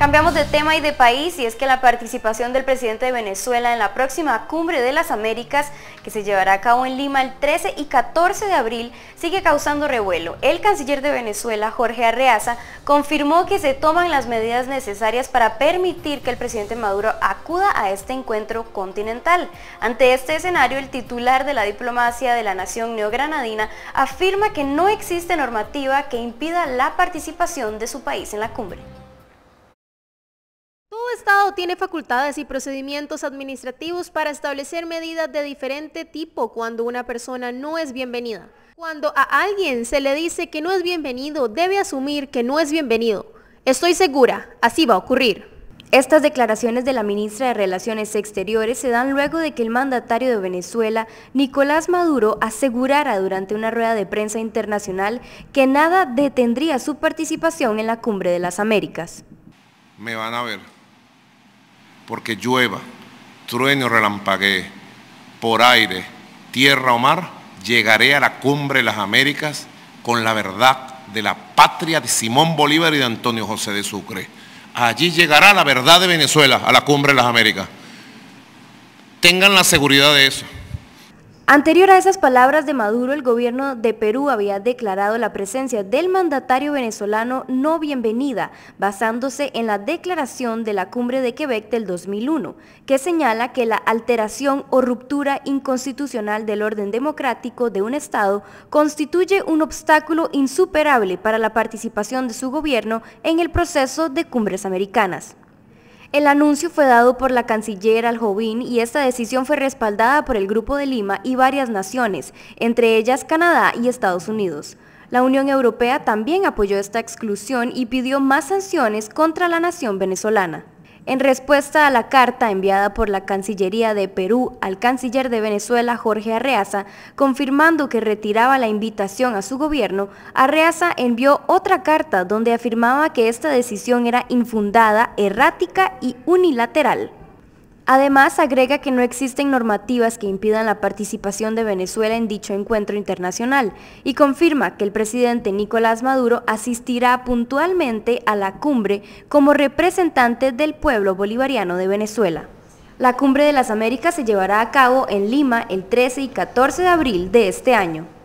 Cambiamos de tema y de país y es que la participación del presidente de Venezuela en la próxima Cumbre de las Américas, que se llevará a cabo en Lima el 13 y 14 de abril, sigue causando revuelo. El canciller de Venezuela, Jorge Arreaza, confirmó que se toman las medidas necesarias para permitir que el presidente Maduro acuda a este encuentro continental. Ante este escenario, el titular de la diplomacia de la nación neogranadina afirma que no existe normativa que impida la participación de su país en la cumbre tiene facultades y procedimientos administrativos para establecer medidas de diferente tipo cuando una persona no es bienvenida. Cuando a alguien se le dice que no es bienvenido, debe asumir que no es bienvenido. Estoy segura, así va a ocurrir. Estas declaraciones de la ministra de Relaciones Exteriores se dan luego de que el mandatario de Venezuela, Nicolás Maduro, asegurara durante una rueda de prensa internacional que nada detendría su participación en la Cumbre de las Américas. Me van a ver porque llueva, trueno, o relampaguee, por aire, tierra o mar, llegaré a la cumbre de las Américas con la verdad de la patria de Simón Bolívar y de Antonio José de Sucre. Allí llegará la verdad de Venezuela a la cumbre de las Américas. Tengan la seguridad de eso. Anterior a esas palabras de Maduro, el gobierno de Perú había declarado la presencia del mandatario venezolano no bienvenida, basándose en la declaración de la cumbre de Quebec del 2001, que señala que la alteración o ruptura inconstitucional del orden democrático de un Estado constituye un obstáculo insuperable para la participación de su gobierno en el proceso de cumbres americanas. El anuncio fue dado por la canciller Aljovín y esta decisión fue respaldada por el Grupo de Lima y varias naciones, entre ellas Canadá y Estados Unidos. La Unión Europea también apoyó esta exclusión y pidió más sanciones contra la nación venezolana. En respuesta a la carta enviada por la Cancillería de Perú al canciller de Venezuela Jorge Arreaza, confirmando que retiraba la invitación a su gobierno, Arreaza envió otra carta donde afirmaba que esta decisión era infundada, errática y unilateral. Además, agrega que no existen normativas que impidan la participación de Venezuela en dicho encuentro internacional y confirma que el presidente Nicolás Maduro asistirá puntualmente a la cumbre como representante del pueblo bolivariano de Venezuela. La Cumbre de las Américas se llevará a cabo en Lima el 13 y 14 de abril de este año.